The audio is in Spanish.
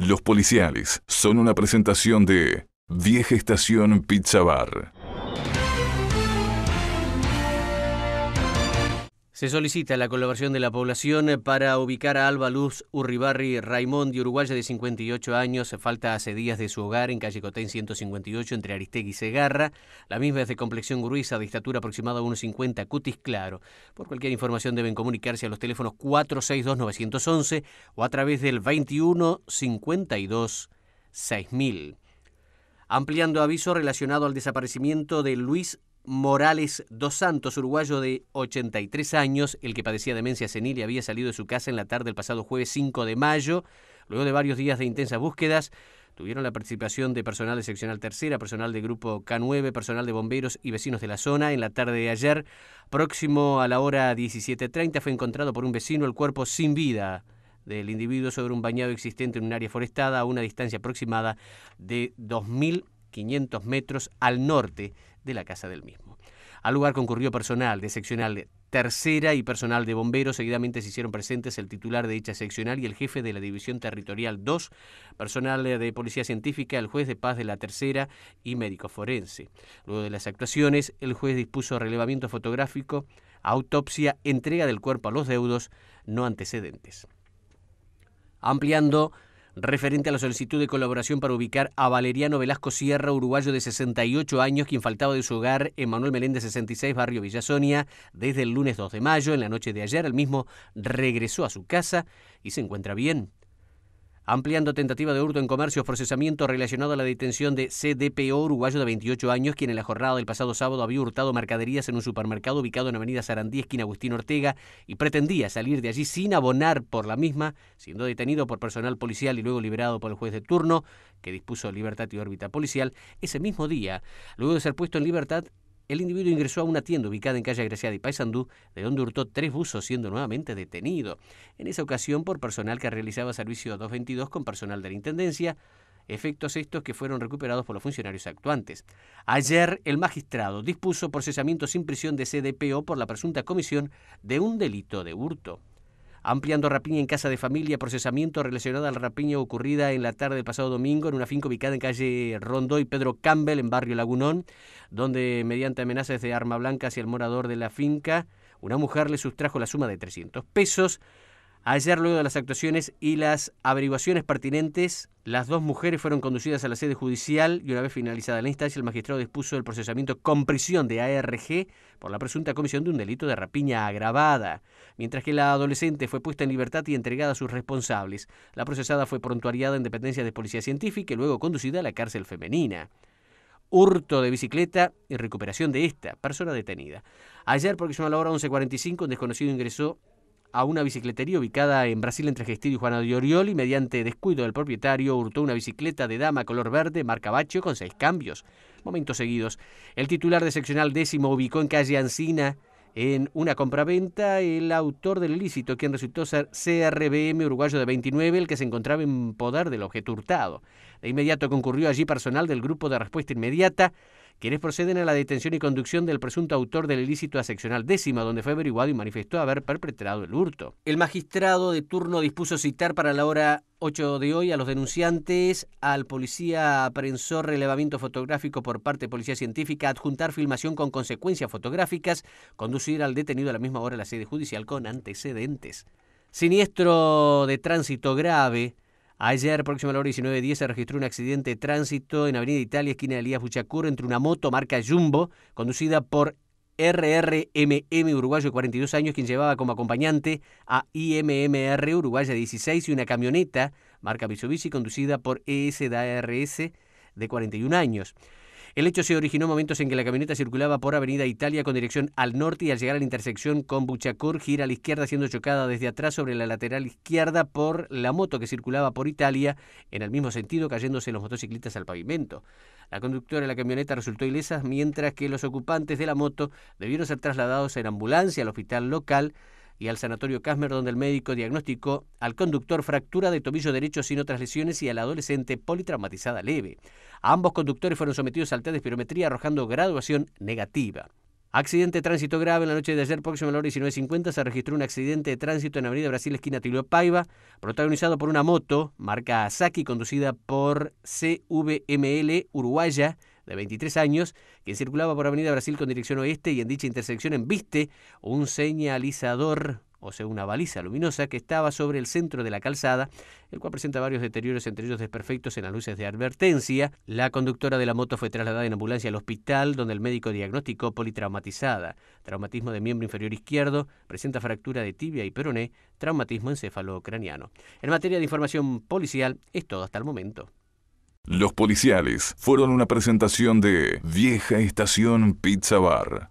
Los policiales son una presentación de Vieja Estación Pizza Bar. Se solicita la colaboración de la población eh, para ubicar a Alba Luz Urribarri de uruguaya de 58 años, falta hace días de su hogar en calle Cotén 158 entre Aristegui y Segarra. La misma es de complexión gruesa, de estatura aproximada a 1,50, cutis claro. Por cualquier información deben comunicarse a los teléfonos 462-911 o a través del 21 52 6000. Ampliando aviso relacionado al desaparecimiento de Luis Morales Dos Santos, uruguayo de 83 años, el que padecía demencia senil y había salido de su casa en la tarde del pasado jueves 5 de mayo, luego de varios días de intensas búsquedas. Tuvieron la participación de personal de seccional tercera, personal de grupo K9, personal de bomberos y vecinos de la zona. En la tarde de ayer, próximo a la hora 17.30, fue encontrado por un vecino el cuerpo sin vida del individuo sobre un bañado existente en un área forestada a una distancia aproximada de 2.500 metros al norte de la casa del mismo. Al lugar concurrió personal de seccional tercera y personal de bomberos. Seguidamente se hicieron presentes el titular de dicha seccional y el jefe de la División Territorial 2, personal de Policía Científica, el juez de paz de la tercera y médico forense. Luego de las actuaciones, el juez dispuso relevamiento fotográfico, autopsia, entrega del cuerpo a los deudos, no antecedentes. Ampliando referente a la solicitud de colaboración para ubicar a Valeriano Velasco Sierra, uruguayo de 68 años, quien faltaba de su hogar en Manuel Meléndez 66, barrio Villasonia, desde el lunes 2 de mayo. En la noche de ayer, el mismo regresó a su casa y se encuentra bien ampliando tentativa de hurto en comercios, procesamiento relacionado a la detención de CDPO uruguayo de 28 años, quien en la jornada del pasado sábado había hurtado mercaderías en un supermercado ubicado en Avenida Sarandí, esquina Agustín Ortega, y pretendía salir de allí sin abonar por la misma, siendo detenido por personal policial y luego liberado por el juez de turno, que dispuso libertad y órbita policial, ese mismo día, luego de ser puesto en libertad, el individuo ingresó a una tienda ubicada en calle Graciada y Paysandú, de donde hurtó tres buzos, siendo nuevamente detenido. En esa ocasión, por personal que realizaba servicio 222 con personal de la intendencia, efectos estos que fueron recuperados por los funcionarios actuantes. Ayer, el magistrado dispuso procesamiento sin prisión de CDPO por la presunta comisión de un delito de hurto ampliando rapiña en casa de familia, procesamiento relacionado al rapiño ocurrida en la tarde del pasado domingo en una finca ubicada en calle Rondó y Pedro Campbell, en barrio Lagunón, donde mediante amenazas de arma blanca hacia el morador de la finca, una mujer le sustrajo la suma de 300 pesos, Ayer, luego de las actuaciones y las averiguaciones pertinentes, las dos mujeres fueron conducidas a la sede judicial y una vez finalizada la instancia, el magistrado dispuso el procesamiento con prisión de ARG por la presunta comisión de un delito de rapiña agravada, mientras que la adolescente fue puesta en libertad y entregada a sus responsables. La procesada fue prontuariada en dependencia de policía científica y luego conducida a la cárcel femenina hurto de bicicleta y recuperación de esta persona detenida. Ayer, porque a la hora 11.45, un desconocido ingresó a una bicicletería ubicada en Brasil entre Gestido y Juana de y Mediante descuido del propietario, hurtó una bicicleta de dama color verde, marca Bacho, con seis cambios. Momentos seguidos. El titular de seccional décimo ubicó en calle Ancina en una compraventa el autor del ilícito, quien resultó ser CRBM uruguayo de 29, el que se encontraba en poder del objeto hurtado. De inmediato concurrió allí personal del grupo de respuesta inmediata, quienes proceden a la detención y conducción del presunto autor del ilícito a seccional décima, donde fue averiguado y manifestó haber perpetrado el hurto. El magistrado de turno dispuso citar para la hora 8 de hoy a los denunciantes, al policía prensor, relevamiento fotográfico por parte de policía científica, adjuntar filmación con consecuencias fotográficas, conducir al detenido a la misma hora a la sede judicial con antecedentes. Siniestro de tránsito grave. Ayer, próximo a la hora 19.10, se registró un accidente de tránsito en Avenida Italia, esquina de Elías Buchacur, entre una moto marca Jumbo, conducida por RRMM uruguayo de 42 años, quien llevaba como acompañante a IMMR uruguaya 16 y una camioneta marca Mitsubishi conducida por ESDARS de 41 años. El hecho se originó momentos en que la camioneta circulaba por Avenida Italia con dirección al norte y al llegar a la intersección con Buchacur gira a la izquierda siendo chocada desde atrás sobre la lateral izquierda por la moto que circulaba por Italia en el mismo sentido cayéndose los motociclistas al pavimento. La conductora de la camioneta resultó ilesa mientras que los ocupantes de la moto debieron ser trasladados en ambulancia al hospital local y al Sanatorio Casmer, donde el médico diagnosticó al conductor fractura de tobillo derecho sin otras lesiones y al adolescente politraumatizada leve. Ambos conductores fueron sometidos a test de espirometría arrojando graduación negativa. Accidente de tránsito grave en la noche de ayer, próximo a la hora 19.50, se registró un accidente de tránsito en Avenida Brasil, esquina Tilio Paiva, protagonizado por una moto marca Asaki, conducida por CVML Uruguaya, de 23 años, quien circulaba por Avenida Brasil con dirección oeste y en dicha intersección embiste un señalizador o sea, una baliza luminosa que estaba sobre el centro de la calzada, el cual presenta varios deterioros, entre ellos desperfectos en las luces de advertencia. La conductora de la moto fue trasladada en ambulancia al hospital, donde el médico diagnosticó politraumatizada, traumatismo de miembro inferior izquierdo, presenta fractura de tibia y peroné, traumatismo encéfalo-craniano. En materia de información policial, es todo hasta el momento. Los policiales fueron una presentación de Vieja Estación Pizza Bar.